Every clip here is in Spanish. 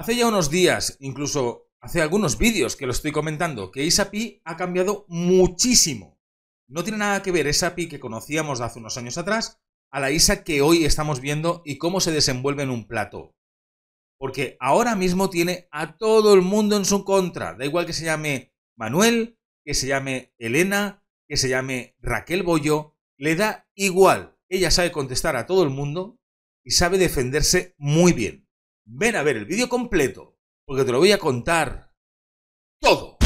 Hace ya unos días, incluso hace algunos vídeos que lo estoy comentando, que Isa Pi ha cambiado muchísimo. No tiene nada que ver esa Pi que conocíamos hace unos años atrás a la ISA que hoy estamos viendo y cómo se desenvuelve en un plato. Porque ahora mismo tiene a todo el mundo en su contra. Da igual que se llame Manuel, que se llame Elena, que se llame Raquel Bollo, le da igual. Ella sabe contestar a todo el mundo y sabe defenderse muy bien ven a ver el vídeo completo, porque te lo voy a contar todo.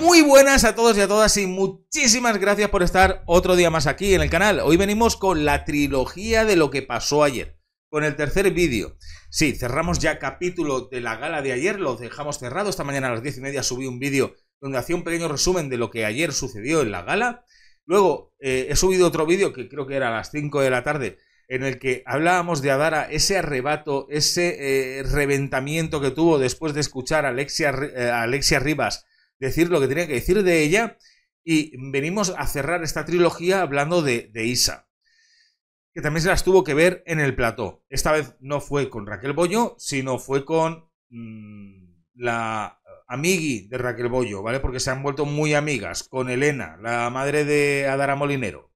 Muy buenas a todos y a todas y muchísimas gracias por estar otro día más aquí en el canal. Hoy venimos con la trilogía de lo que pasó ayer, con el tercer vídeo. Sí, cerramos ya capítulo de la gala de ayer, lo dejamos cerrado. Esta mañana a las diez y media subí un vídeo donde hacía un pequeño resumen de lo que ayer sucedió en la gala. Luego eh, he subido otro vídeo que creo que era a las 5 de la tarde, en el que hablábamos de Adara, ese arrebato, ese eh, reventamiento que tuvo después de escuchar a Alexia, eh, Alexia Rivas decir lo que tenía que decir de ella. Y venimos a cerrar esta trilogía hablando de, Isa que también se las tuvo que ver en el plató. Esta vez no fue con Raquel Boño, sino fue con mm, la amigui de Raquel Bollo, ¿vale? Porque se han vuelto muy amigas con Elena, la madre de Adara Molinero.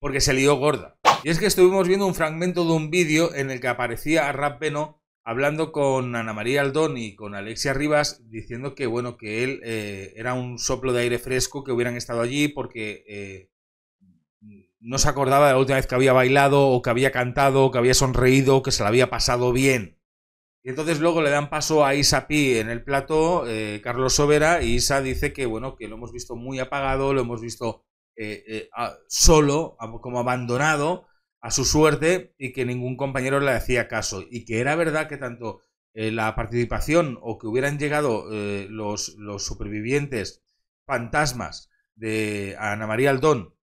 Porque se lió gorda. Y es que estuvimos viendo un fragmento de un vídeo en el que aparecía a Rap Beno hablando con Ana María Aldón y con Alexia Rivas, diciendo que, bueno, que él eh, era un soplo de aire fresco, que hubieran estado allí porque eh, no se acordaba de la última vez que había bailado o que había cantado o que había sonreído o que se la había pasado bien. Y entonces luego le dan paso a Isa Pí en el plato, eh, Carlos Sobera, y Isa dice que bueno, que lo hemos visto muy apagado, lo hemos visto eh, eh, solo, como abandonado a su suerte, y que ningún compañero le hacía caso. Y que era verdad que tanto la participación o que hubieran llegado los, los supervivientes fantasmas de Ana María Aldón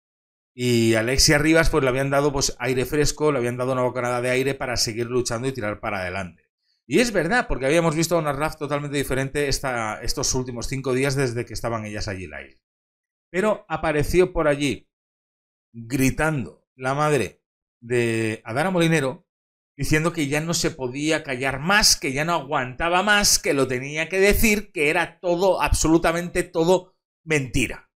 y Alexia Rivas, pues le habían dado pues, aire fresco, le habían dado una bocanada de aire para seguir luchando y tirar para adelante. Y es verdad, porque habíamos visto una RAF totalmente diferente estos últimos cinco días desde que estaban ellas allí live. Pero apareció por allí gritando la madre de Adana Molinero diciendo que ya no se podía callar más, que ya no aguantaba más, que lo tenía que decir, que era todo, absolutamente todo mentira.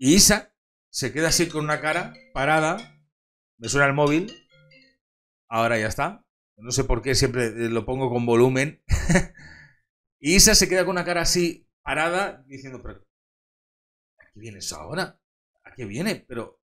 Y Isa se queda así con una cara parada, me suena el móvil, ahora ya está, no sé por qué siempre eh, lo pongo con volumen. y Isa se queda con una cara así parada diciendo, pero ¿a qué viene eso ahora? ¿A qué viene? Pero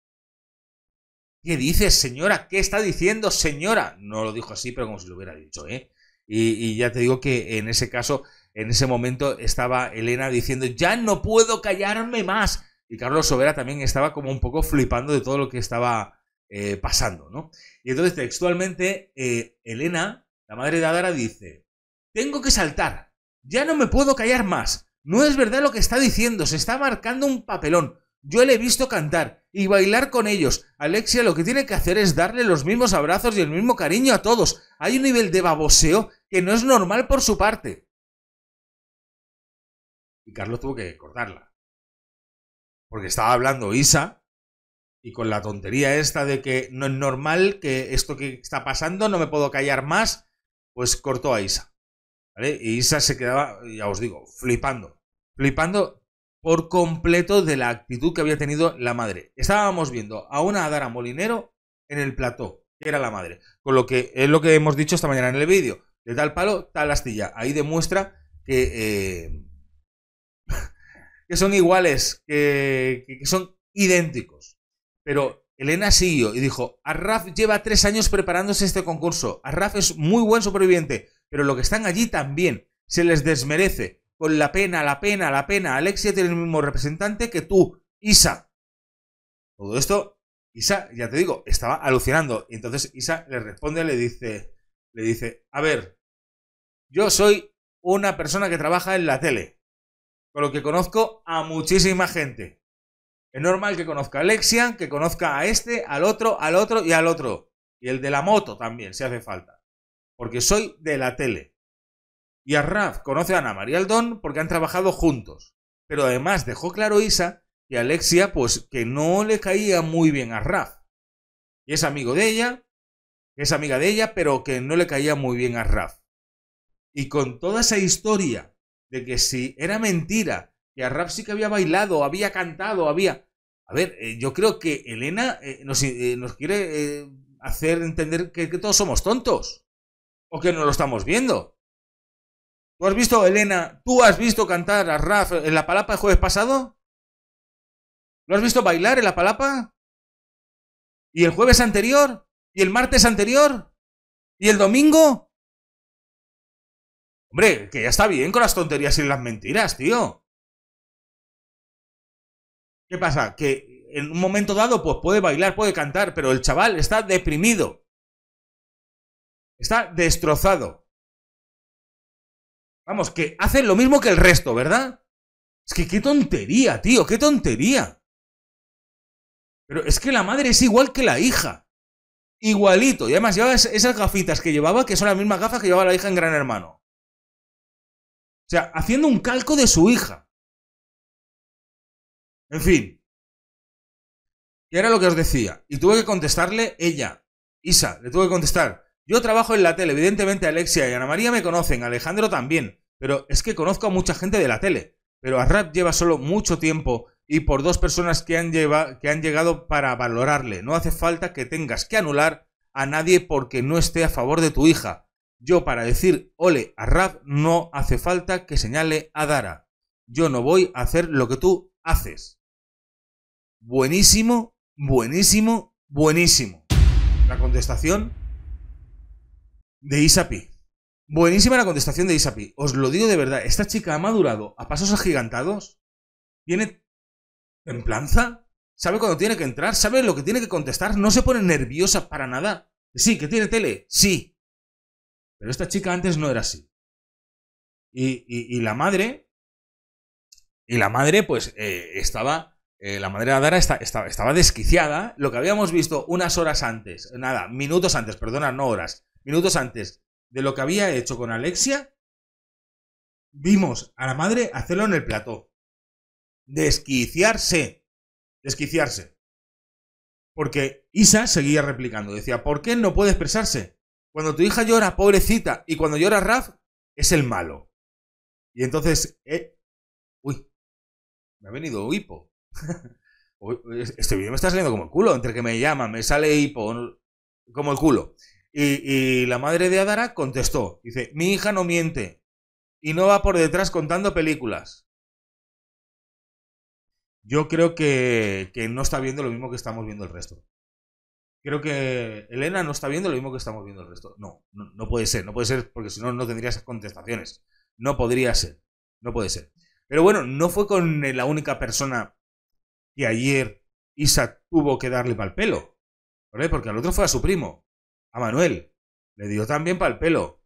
¿qué dices, señora? ¿Qué está diciendo, señora? No lo dijo así, pero como si lo hubiera dicho, ¿eh? Y, y ya te digo que en ese caso, en ese momento estaba Elena diciendo, ya no puedo callarme más. Y Carlos Sobera también estaba como un poco flipando de todo lo que estaba eh, pasando, ¿no? Y entonces textualmente eh, Elena, la madre de Adara, dice, tengo que saltar, ya no me puedo callar más, no es verdad lo que está diciendo, se está marcando un papelón, yo le he visto cantar y bailar con ellos, Alexia lo que tiene que hacer es darle los mismos abrazos y el mismo cariño a todos, hay un nivel de baboseo que no es normal por su parte. Y Carlos tuvo que cortarla. Porque estaba hablando Isa y con la tontería esta de que no es normal, que esto que está pasando no me puedo callar más, pues cortó a Isa. Y Isa se quedaba, ya os digo, flipando. Flipando por completo de la actitud que había tenido la madre. Estábamos viendo a una Adara Molinero en el plató, que era la madre. Con lo que es lo que hemos dicho esta mañana en el vídeo. De tal palo, tal astilla. Ahí demuestra que, eh, que son iguales, que son idénticos. Pero Elena siguió y dijo, Arraf lleva tres años preparándose este concurso. Arraf es muy buen superviviente, pero lo que están allí también se les desmerece. Con la pena, la pena, la pena. Alexia tiene el mismo representante que tú, Isa. Todo esto, Isa, ya te digo, estaba alucinando. Y entonces Isa le responde, le dice, le dice, a ver, yo soy una persona que trabaja en la tele, con lo que conozco a muchísima gente. Es normal que conozca a Alexia, que conozca a este, al otro, al otro y al otro. Y el de la moto también, si hace falta. Porque soy de la tele. Y a Raf conoce a Ana María Aldón porque han trabajado juntos. Pero además dejó claro Isa y Alexia, pues que no le caía muy bien a Raf. Y es amigo de ella, es amiga de ella, pero que no le caía muy bien a Raf. Y con toda esa historia de que si era mentira que a Raf sí que había bailado, había cantado, había... A ver, eh, yo creo que Elena eh, eh, nos, quiere hacer entender que, que, todos somos tontos o que no lo estamos viendo. ¿Tú has visto, Elena, tú has visto cantar a Raf en la palapa el jueves pasado? ¿Lo has visto bailar en la palapa? ¿Y el jueves anterior? ¿Y el martes anterior? ¿Y el domingo? Hombre, que ya está bien con las tonterías y las mentiras, tío. ¿Qué pasa? Que en un momento dado, pues puede bailar, puede cantar, pero el chaval está deprimido. Está destrozado. Vamos, que hacen lo mismo que el resto, ¿verdad? Es que qué tontería, tío, qué tontería. Pero es que la madre es igual que la hija. Igualito. Y además lleva esas gafitas que llevaba, que son las mismas gafas que llevaba la hija en Gran Hermano. O sea, haciendo un calco de su hija. En fin. ¿qué era lo que os decía. Y tuve que contestarle ella. Isa, le tuve que contestar. Yo trabajo en la tele, evidentemente Alexia y Ana María me conocen, Alejandro también, pero es que conozco a mucha gente de la tele. Pero a Rap lleva solo mucho tiempo y por dos personas que han, que han llegado para valorarle. No hace falta que tengas que anular a nadie porque no esté a favor de tu hija. Yo para decir ole a Rap no hace falta que señale a Dara. Yo no voy a hacer lo que tú haces buenísimo, buenísimo, buenísimo. La contestación de Isapi. Buenísima la contestación de Isapi. Os lo digo de verdad. Esta chica ha madurado a pasos agigantados. Tiene templanza Sabe cuando tiene que entrar. Sabe lo que tiene que contestar. No se pone nerviosa para nada. Sí, que tiene tele. Sí. Pero esta chica antes no era así. Y, la madre. Y la madre, pues, eh, estaba eh, la madre Adara estaba desquiciada. Lo que habíamos visto unas horas antes, nada, minutos antes, perdona, no horas, minutos antes de lo que había hecho con Alexia, vimos a la madre hacerlo en el plató. Desquiciarse. Desquiciarse. Porque Isa seguía replicando. Decía, ¿por qué no puede expresarse? Cuando tu hija llora, pobrecita, y cuando llora Raf, es el malo. Y entonces... Eh, uy, me ha venido hipo. este vídeo me está saliendo como el culo, entre que me llama, me sale hipo, como el culo. Y, la madre de Adara contestó, dice, mi hija no miente y no va por detrás contando películas. Yo creo que, no está viendo lo mismo que estamos viendo el resto. Creo que Elena no está viendo lo mismo que estamos viendo el resto. no, no puede ser, no puede ser, porque si no, no tendría esas contestaciones. No podría ser, no puede ser. Pero bueno, no fue con la única persona que ayer Isa tuvo que darle pal pelo. Porque al otro fue a su primo, a Manuel. Le dio también pal pelo.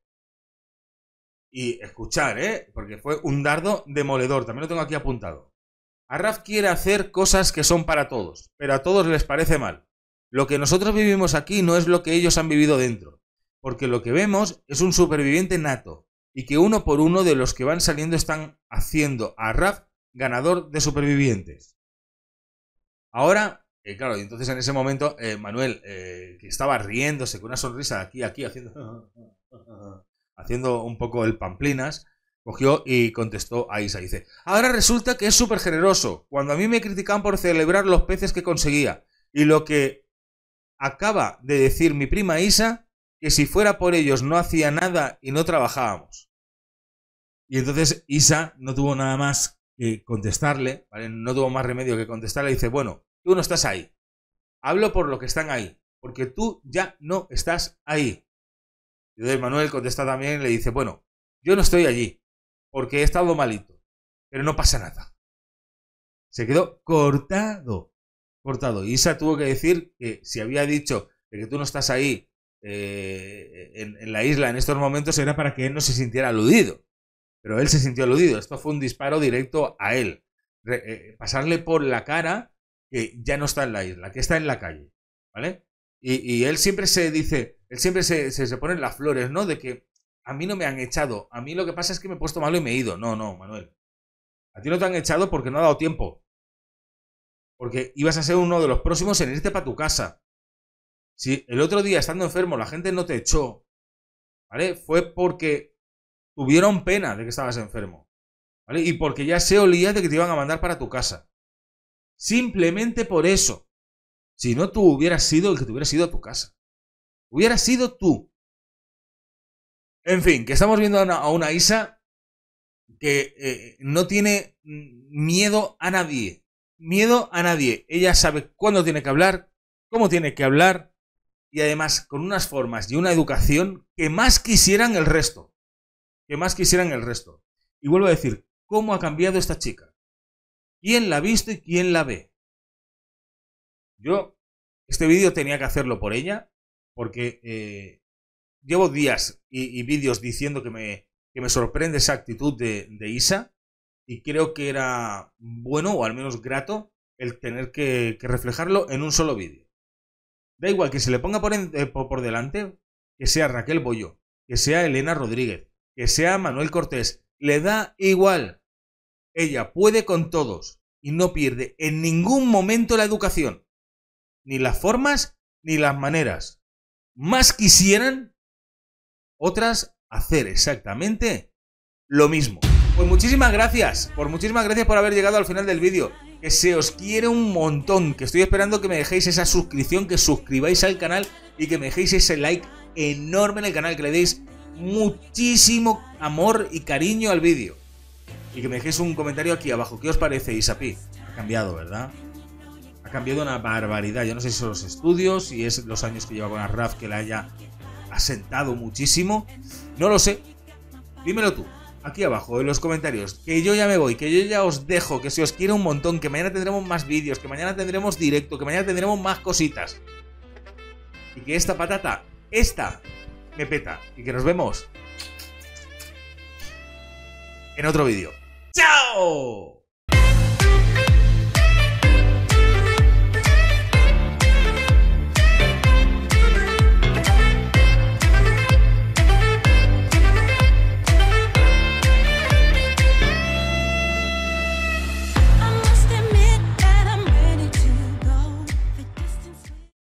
Y escuchar, ¿eh? Porque fue un dardo demoledor. También lo tengo aquí apuntado. A Raf quiere hacer cosas que son para todos, pero a todos les parece mal. Lo que nosotros vivimos aquí no es lo que ellos han vivido dentro, porque lo que vemos es un superviviente nato, y que uno por uno de los que van saliendo están haciendo a Raf ganador de supervivientes. Ahora, eh, claro, y entonces en ese momento eh, Manuel, eh, que estaba riéndose con una sonrisa aquí, aquí, haciendo, haciendo un poco el pamplinas, cogió y contestó a Isa. Dice, ahora resulta que es súper generoso. Cuando a mí me critican por celebrar los peces que conseguía y lo que acaba de decir mi prima Isa, que si fuera por ellos no hacía nada y no trabajábamos. Y entonces Isa no tuvo nada más contestarle, no tuvo más remedio que contestarle, dice, bueno, tú no estás ahí, hablo por lo que están ahí, porque tú ya no estás ahí. Y Manuel contesta también, le dice, bueno, yo no estoy allí, porque he estado malito, pero no pasa nada. Se quedó cortado, cortado. Y Isa tuvo que decir que si había dicho de que tú no estás ahí eh, en la isla en estos momentos era para que él no se sintiera aludido. Pero él se sintió aludido. Esto fue un disparo directo a él. Eh, pasarle por la cara que ya no está en la isla, que está en la calle. ¿Vale? Y, él siempre se dice, él siempre se, se, pone las flores, ¿no? De que a mí no me han echado. A mí lo que pasa es que me he puesto malo y me he ido. No, no, Manuel. A ti no te han echado porque no ha dado tiempo. Porque ibas a ser uno de los próximos en irte para tu casa. Si el otro día estando enfermo la gente no te echó, ¿vale? Fue porque tuvieron pena de que estabas enfermo. ¿Vale? Y porque ya se olía de que te iban a mandar para tu casa. Simplemente por eso. Si no, tú hubieras sido el que te hubieras ido a tu casa. Hubieras sido tú. En fin, que estamos viendo a una, Isa que eh, no tiene miedo a nadie. Miedo a nadie. Ella sabe cuándo tiene que hablar, cómo tiene que hablar y además con unas formas y una educación que más quisieran el resto que más quisieran el resto. Y vuelvo a decir, ¿cómo ha cambiado esta chica? ¿Quién la ha visto y quién la ve? Yo, este vídeo tenía que hacerlo por ella, porque eh, llevo días y, vídeos diciendo que me, que me sorprende esa actitud de, Isa, y creo que era bueno, o al menos grato, el tener que, reflejarlo en un solo vídeo. Da igual que se le ponga por, eh, por delante, que sea Raquel Boyo, que sea Elena Rodríguez, que sea Manuel Cortés, le da igual. Ella puede con todos y no pierde en ningún momento la educación, ni las formas ni las maneras. Más quisieran otras hacer exactamente lo mismo. Pues muchísimas gracias, por muchísimas gracias por haber llegado al final del vídeo. Que se os quiere un montón, que estoy esperando que me dejéis esa suscripción, que suscribáis al canal y que me dejéis ese like enorme en el canal, que le deis muchísimo amor y cariño al vídeo. Y que me dejéis un comentario aquí abajo. ¿Qué os parece, Isapi? Ha cambiado, ¿verdad? Ha cambiado una barbaridad. Yo no sé si son los estudios, si es los años que lleva con RAF que la haya asentado muchísimo. No lo sé. Dímelo tú, aquí abajo, en los comentarios. Que yo ya me voy, que yo ya os dejo, que se os quiere un montón, que mañana tendremos más vídeos, que mañana tendremos directo, que mañana tendremos más cositas. Y que esta patata, esta, me peta. Y que nos vemos en otro vídeo. ¡Chao!